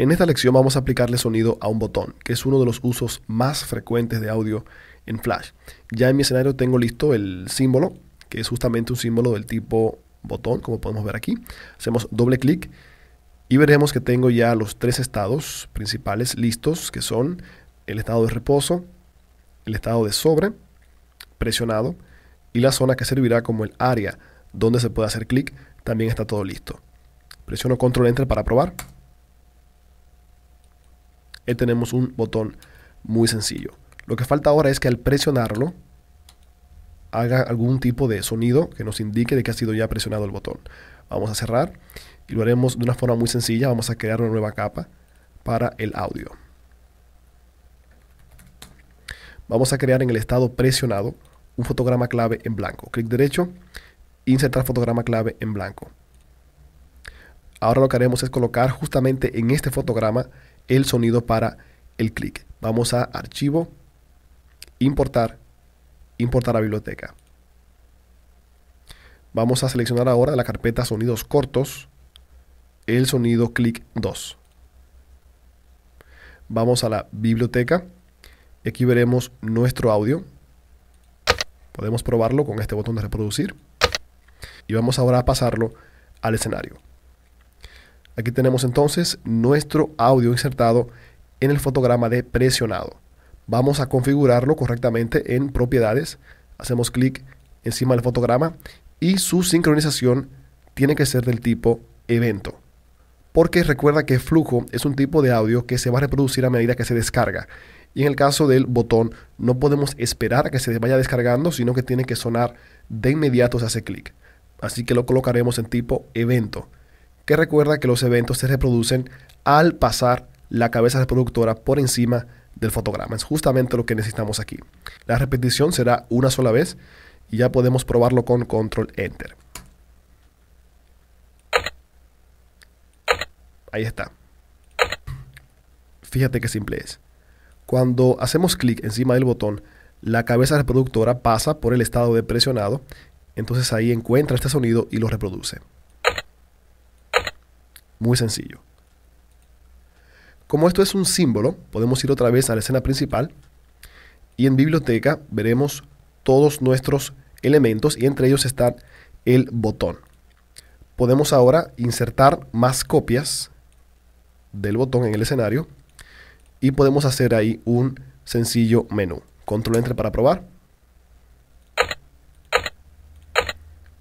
En esta lección vamos a aplicarle sonido a un botón, que es uno de los usos más frecuentes de audio en Flash. Ya en mi escenario tengo listo el símbolo, que es justamente un símbolo del tipo botón, como podemos ver aquí. Hacemos doble clic y veremos que tengo ya los tres estados principales listos, que son el estado de reposo, el estado de sobre, presionado, y la zona que servirá como el área donde se puede hacer clic, también está todo listo. Presiono control enter para probar. Eh, tenemos un botón muy sencillo. Lo que falta ahora es que al presionarlo haga algún tipo de sonido que nos indique de que ha sido ya presionado el botón. Vamos a cerrar y lo haremos de una forma muy sencilla. Vamos a crear una nueva capa para el audio. Vamos a crear en el estado presionado un fotograma clave en blanco. Clic derecho, insertar fotograma clave en blanco. Ahora lo que haremos es colocar justamente en este fotograma el sonido para el clic. Vamos a archivo, importar, importar a biblioteca. Vamos a seleccionar ahora la carpeta sonidos cortos, el sonido clic 2. Vamos a la biblioteca. Aquí veremos nuestro audio. Podemos probarlo con este botón de reproducir. Y vamos ahora a pasarlo al escenario. Aquí tenemos entonces nuestro audio insertado en el fotograma de presionado. Vamos a configurarlo correctamente en propiedades. Hacemos clic encima del fotograma y su sincronización tiene que ser del tipo evento. Porque recuerda que flujo es un tipo de audio que se va a reproducir a medida que se descarga. Y en el caso del botón no podemos esperar a que se vaya descargando, sino que tiene que sonar de inmediato se hace clic. Así que lo colocaremos en tipo evento que recuerda que los eventos se reproducen al pasar la cabeza reproductora por encima del fotograma. Es justamente lo que necesitamos aquí. La repetición será una sola vez y ya podemos probarlo con control enter. Ahí está. Fíjate qué simple es. Cuando hacemos clic encima del botón, la cabeza reproductora pasa por el estado de presionado, entonces ahí encuentra este sonido y lo reproduce. Muy sencillo. Como esto es un símbolo, podemos ir otra vez a la escena principal y en biblioteca veremos todos nuestros elementos y entre ellos está el botón. Podemos ahora insertar más copias del botón en el escenario y podemos hacer ahí un sencillo menú. Control Enter para probar.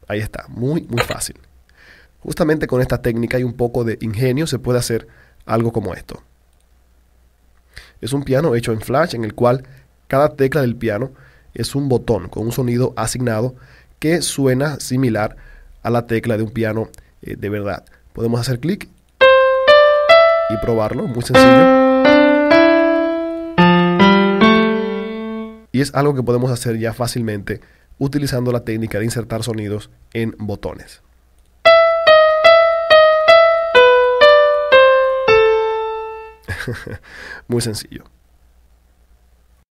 Ahí está, muy muy fácil. Justamente con esta técnica y un poco de ingenio se puede hacer algo como esto. Es un piano hecho en flash en el cual cada tecla del piano es un botón con un sonido asignado que suena similar a la tecla de un piano eh, de verdad. Podemos hacer clic y probarlo, muy sencillo. Y es algo que podemos hacer ya fácilmente utilizando la técnica de insertar sonidos en botones. Muy sencillo.